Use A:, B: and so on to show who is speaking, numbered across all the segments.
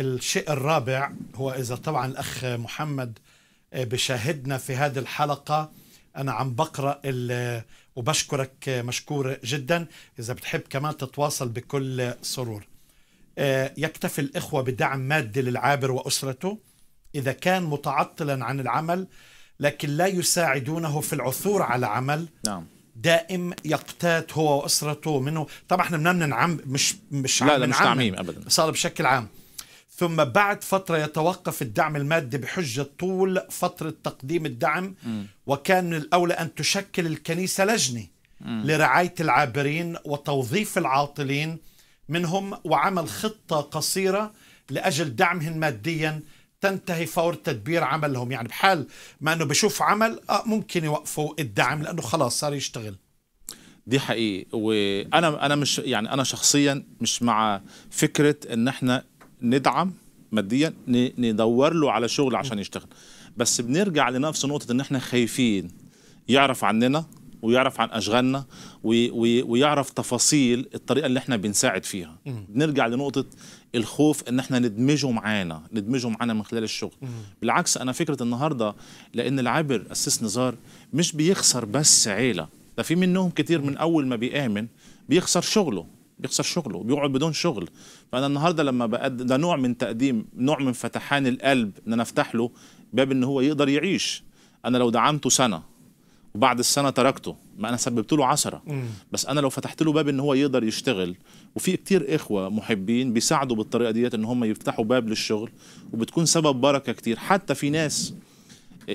A: الشيء الرابع هو إذا طبعا الأخ محمد آه، بشاهدنا في هذه الحلقة أنا عم بقرأ آه، وبشكرك آه، مشكور جدا إذا بتحب كمان تتواصل بكل سرور يكتفي الإخوة بدعم مادي للعابر وأسرته إذا كان متعطلا عن العمل لكن لا يساعدونه في العثور على عمل نعم دائم يقتات هو واسرته منه طبعا احنا بدنا نعم مش مش لا لا مش تعميم ابدا صار بشكل عام ثم بعد فترة يتوقف الدعم المادي بحجة طول فترة تقديم الدعم م. وكان من الأولى أن تشكل الكنيسة لجنة م. لرعاية العابرين وتوظيف العاطلين منهم وعمل خطة قصيرة لأجل دعمهم ماديا تنتهي فور تدبير عملهم يعني بحال ما أنه بشوف عمل آه ممكن يوقفوا الدعم لأنه خلاص صار يشتغل
B: دي حقيقة وانا انا مش يعني انا شخصيا مش مع فكره ان احنا ندعم ماديا ندور له على شغل عشان يشتغل بس بنرجع لنفس نقطه ان احنا خايفين يعرف عننا ويعرف عن اشغالنا ويعرف تفاصيل الطريقه اللي احنا بنساعد فيها بنرجع لنقطه الخوف ان احنا ندمجه معانا ندمجه معانا من خلال الشغل بالعكس انا فكره النهارده لان العابر اسس نزار مش بيخسر بس عيله ده في منهم كتير من اول ما بيامن بيخسر شغله بيخسر شغله بيقعد بدون شغل فانا النهارده لما بقدم ده نوع من تقديم نوع من فتحان القلب ان انا افتح له باب ان هو يقدر يعيش انا لو دعمته سنه وبعد السنه تركته ما انا سببت له عثره بس انا لو فتحت له باب ان هو يقدر يشتغل وفي كتير اخوه محبين بيساعدوا بالطريقه ديت ان هم يفتحوا باب للشغل وبتكون سبب بركه كتير حتى في ناس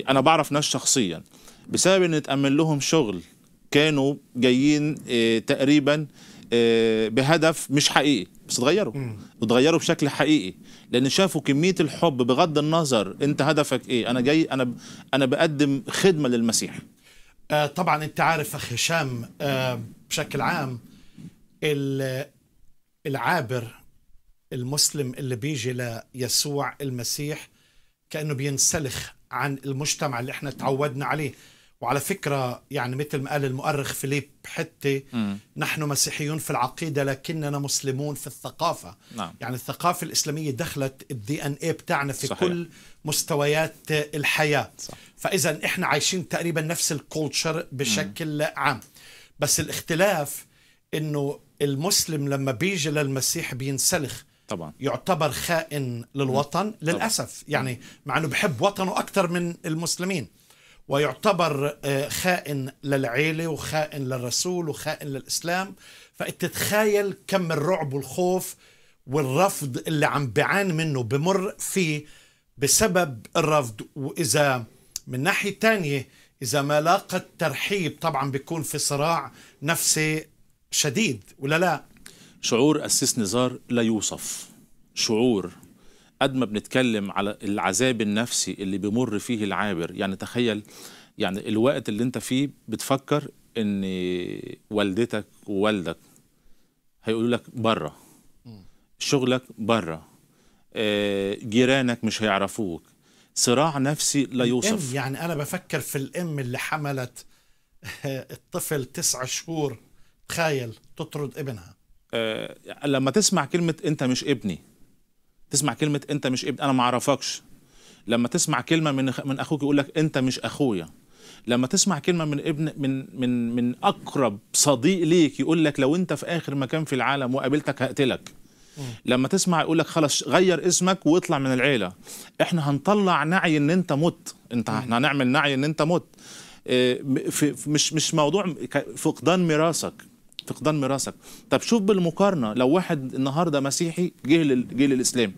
B: انا بعرف ناس شخصيا بسبب ان اتامن لهم شغل كانوا جايين آه، تقريبا آه، بهدف مش حقيقي بس اتغيروا اتغيروا بشكل حقيقي لان شافوا كميه الحب بغض النظر انت هدفك ايه انا جاي انا انا بقدم خدمه للمسيح آه
A: طبعا انت عارف اخ هشام آه بشكل عام العابر المسلم اللي بيجي ليسوع المسيح كانه بينسلخ عن المجتمع اللي احنا تعودنا عليه وعلى فكرة يعني مثل ما قال المؤرخ فيليب حتى نحن مسيحيون في العقيدة لكننا مسلمون في الثقافة نعم. يعني الثقافة الإسلامية دخلت الدي ان اي بتاعنا في صحيح. كل مستويات الحياة صح. فإذا إحنا عايشين تقريبا نفس الكولتشر بشكل مم. عام بس الاختلاف إنه المسلم لما بيجي للمسيح بينسلخ طبعا يعتبر خائن للوطن م. للأسف طبعا. يعني مع أنه بحب وطنه أكثر من المسلمين ويعتبر آه، خائن للعيلة وخائن للرسول وخائن للإسلام فتتخيل كم الرعب والخوف والرفض اللي عم بعان منه بمر فيه بسبب الرفض وإذا من ناحية تانية إذا ما لاقى الترحيب طبعا بيكون في صراع نفسي شديد ولا لا
B: شعور أسس نزار لا يوصف شعور قد ما بنتكلم على العذاب النفسي اللي بيمر فيه العابر يعني تخيل يعني الوقت اللي انت فيه بتفكر ان والدتك ووالدك هيقولوا لك بره شغلك بره آه، جيرانك مش هيعرفوك صراع نفسي لا يوصف
A: يعني انا بفكر في الام اللي حملت آه، الطفل تسعة شهور تخيل تطرد ابنها
B: آه، لما تسمع كلمة أنت مش ابني تسمع كلمه انت مش ابن انا ما اعرفكش لما تسمع كلمه من من اخوك يقول لك انت مش اخويا لما تسمع كلمه من ابن من من من اقرب صديق ليك يقول لك لو انت في اخر مكان في العالم وقابلتك هقتلك لما تسمع يقول لك خلاص غير اسمك واطلع من العيله احنا هنطلع نعي ان انت مت انت احنا هنعمل نعي ان انت مت آه، مش مش موضوع فقدان ميراثك فقدان ميراثك طب شوف بالمقارنه لو واحد النهارده مسيحي جه جه للاسلام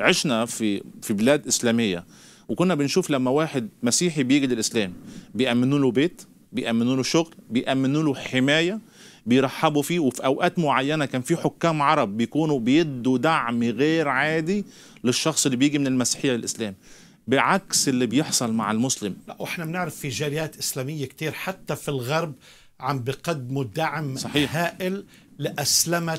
B: عشنا في في بلاد اسلاميه وكنا بنشوف لما واحد مسيحي بيجي للاسلام بيامنوا له بيت بيامنوا له شغل بيامنوا له حمايه بيرحبوا فيه وفي اوقات معينه كان في حكام عرب بيكونوا بيدوا دعم غير عادي للشخص اللي بيجي من المسيحيه للاسلام بعكس اللي بيحصل مع المسلم
A: لا واحنا بنعرف في جاليات اسلاميه كتير حتى في الغرب عم بقدموا دعم صحيح. هائل لأسلمة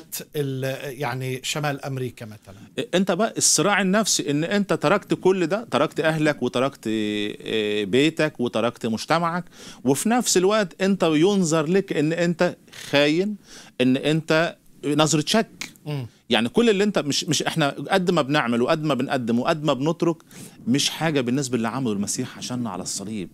A: يعني شمال أمريكا مثلا
B: إيه، أنت بقى الصراع النفسي أن أنت تركت كل ده تركت أهلك وتركت إيه، بيتك وتركت مجتمعك وفي نفس الوقت أنت ينظر لك أن أنت خاين أن أنت نظرة شك م. يعني كل اللي انت مش مش احنا قد ما بنعمل وقد ما بنقدم وقد ما بنترك مش حاجه بالنسبه اللي عمله المسيح عشاننا على الصليب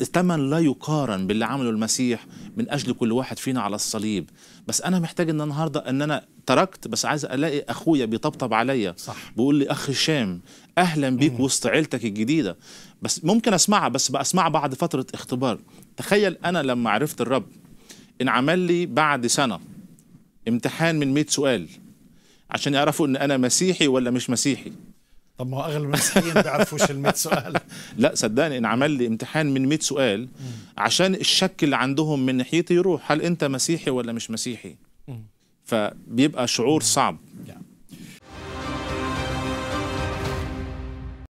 B: الثمن لا يقارن باللي عمله المسيح من اجل كل واحد فينا على الصليب بس انا محتاج ان النهارده ان انا تركت بس عايز الاقي اخويا بيطبطب عليا بيقول لي اخ هشام اهلا بيك مم. وسط عيلتك الجديده بس ممكن اسمعها بس بسمعها بعد فتره اختبار تخيل انا لما عرفت الرب انعمل لي بعد سنه امتحان من 100 سؤال عشان يعرفوا ان انا مسيحي ولا مش مسيحي
A: طب ما اغلب المسيحيين ما بيعرفوش ال 100 سؤال
B: لا صدقني ان عمل لي امتحان من 100 سؤال عشان الشك اللي عندهم من ناحيتي يروح هل انت مسيحي ولا مش مسيحي فبيبقى شعور صعب يعني